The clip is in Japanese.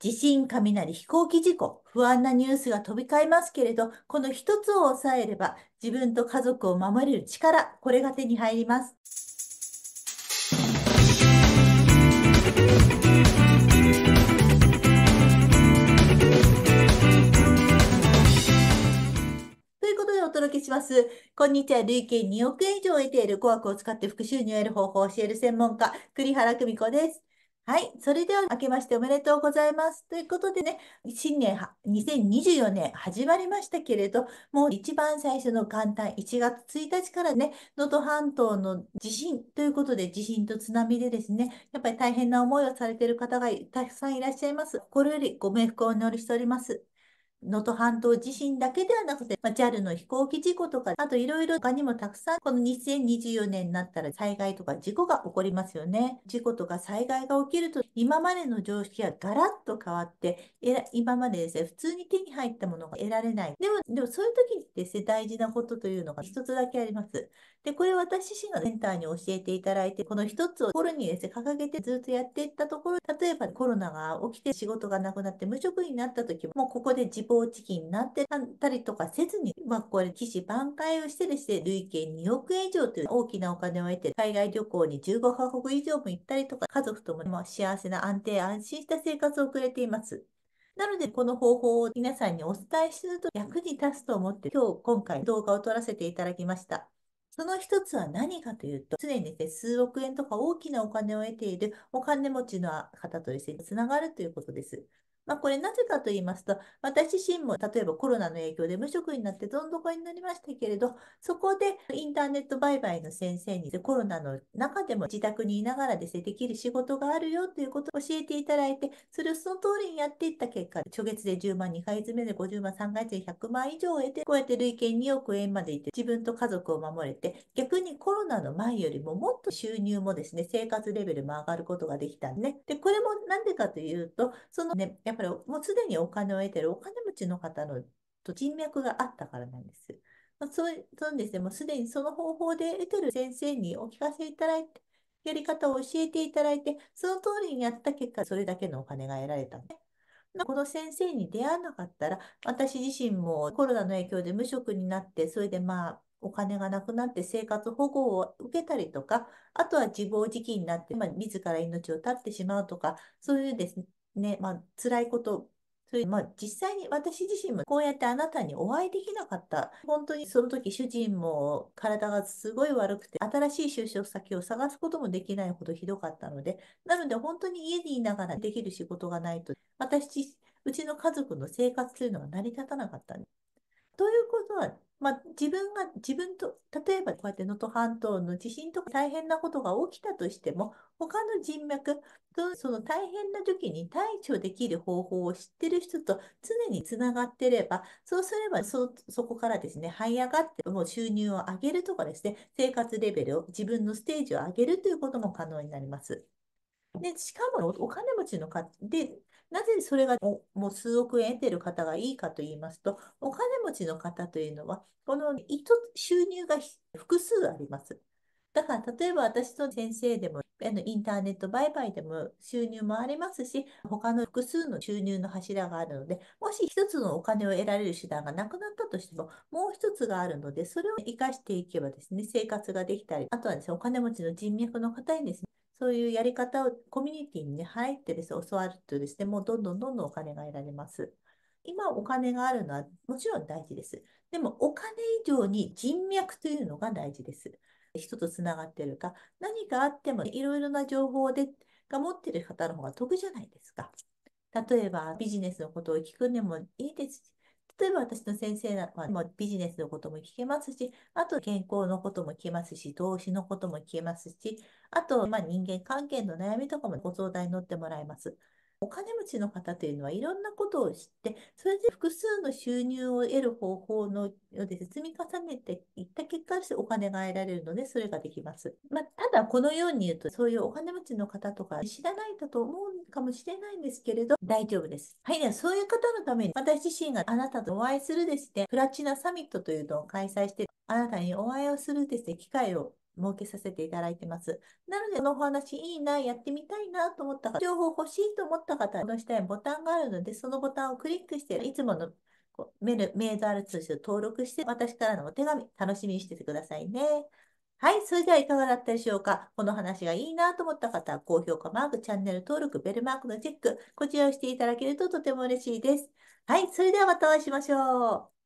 地震、雷、飛行機事故、不安なニュースが飛び交いますけれど、この一つを抑えれば、自分と家族を守れる力、これが手に入ります。ということでお届けします。こんにちは。累計2億円以上を得ている語学を使って復習に得る方法を教える専門家、栗原久美子です。はい。それでは、明けましておめでとうございます。ということでね、新年2024年始まりましたけれど、もう一番最初の元旦1月1日からね、能登半島の地震ということで、地震と津波でですね、やっぱり大変な思いをされている方がたくさんいらっしゃいます。心よりご冥福をお祈りしております。能登半島地震だけではなくて、まあ、JAL の飛行機事故とか、あといろいろ他にもたくさん、この2024年になったら災害とか事故が起こりますよね。事故とか災害が起きると、今までの常識はガラッと変わって、えら今までですね、普通に手に入ったものが得られない。でも、でもそういう時にですね、大事なことというのが一つだけあります。で、これ私自身がセンターに教えていただいて、この一つを心にですね、掲げてずっとやっていったところ、例えばコロナが起きて仕事がなくなって無職になった時も、もうここで自放置期になってたたりとかせずに、まあ、これ、起死挽回をしてですね、累計2億円以上という大きなお金を得て、海外旅行に15カ国以上も行ったりとか、家族ともも幸せな安定安心した生活を送れています。なので、この方法を皆さんにお伝えすると役に立つと思って、今日、今回動画を撮らせていただきました。その一つは何かというと、常にですね、数億円とか大きなお金を得ているお金持ちの方とですね、つながるということです。まあ、これなぜかと言いますと、私自身も例えばコロナの影響で無職になってどん底になりましたけれど、そこでインターネット売買の先生にコロナの中でも自宅にいながらですね、できる仕事があるよということを教えていただいて、それをその通りにやっていった結果、初月で10万、2ヶ月目で50万、3ヶ月で100万以上を得て、こうやって累計2億円までいて、自分と家族を守れて、逆にコロナの前よりももっと収入もですね、生活レベルも上がることができたんで、ね、で、これもなんでかというと、そのね、やっぱりもうすでにお金を得てるお金持ちの方のと人脈があったからなんです。まあ、そうそうですね、もうすでにその方法で得てる先生にお聞かせいただいて、やり方を教えていただいて、その通りにやった結果、それだけのお金が得られた、ね。この先生に出会わなかったら、私自身もコロナの影響で無職になって、それでまあ、お金がなくなって生活保護を受けたりとか、あとは自暴自棄になって、まあ、自ら命を絶ってしまうとか、そういうですね、ね、まあ、辛いこと、それまあ、実際に私自身もこうやってあなたにお会いできなかった。本当にその時主人も体がすごい悪くて、新しい就職先を探すこともできないほどひどかったので、なので本当に家にいながらできる仕事がないと、私、うちの家族の生活というのは成り立たなかったんです。ということは、まあ、自分が自分と例えばこうやって能登半島の地震とか大変なことが起きたとしても他の人脈とその大変な時に対処できる方法を知ってる人と常につながってればそうすればそそこからですね這い上がってもう収入を上げるとかですね生活レベルを自分のステージを上げるということも可能になります。でしかもお金持ちの方でなぜそれがもう数億円得てる方がいいかと言いますと、お金持ちの方というのは、この収入が複数あります。だから、例えば私と先生でも、インターネット売買でも収入もありますし、他の複数の収入の柱があるので、もし一つのお金を得られる手段がなくなったとしても、もう一つがあるので、それを生かしていけばですね、生活ができたり、あとはですね、お金持ちの人脈の方にですね、そういうやり方をコミュニティに、ね、入ってです、ね、教わるとですね、もうどんどんどんどんお金が得られます。今お金があるのはもちろん大事です。でもお金以上に人脈というのが大事です。人とつながってるか、何かあってもいろいろな情報でが持ってる方の方が得じゃないですか。例えばビジネスのことを聞くんでもいいです例えば私の先生はもうビジネスのことも聞けますし、あと健康のことも聞けますし、投資のことも聞けますし、あとま人間関係の悩みとかもご相談に乗ってもらいます。お金持ちの方というのはいろんなことを知って、それで複数の収入を得る方法ので積み重ねていった結果してお金が得られるので、それができます。まあ、ただ、このように言うと、そういうお金持ちの方とか知らないだと思うかもしれないんですけれど、大丈夫です。はい、ではそういう方のために、私自身があなたとお会いするですね、プラチナサミットというのを開催して、あなたにお会いをするですね、機会を設けさせていただいてます。なので、このお話いいな、やってみたいなと思った方、情報欲しいと思った方、この下にボタンがあるので、そのボタンをクリックして、いつものこうメルメールアル通知を登録して、私からのお手紙、楽しみにしててくださいね。はい。それではいかがだったでしょうかこの話がいいなと思った方は、高評価マーク、チャンネル登録、ベルマークのチェック、こちらをしていただけるととても嬉しいです。はい。それではまたお会いしましょう。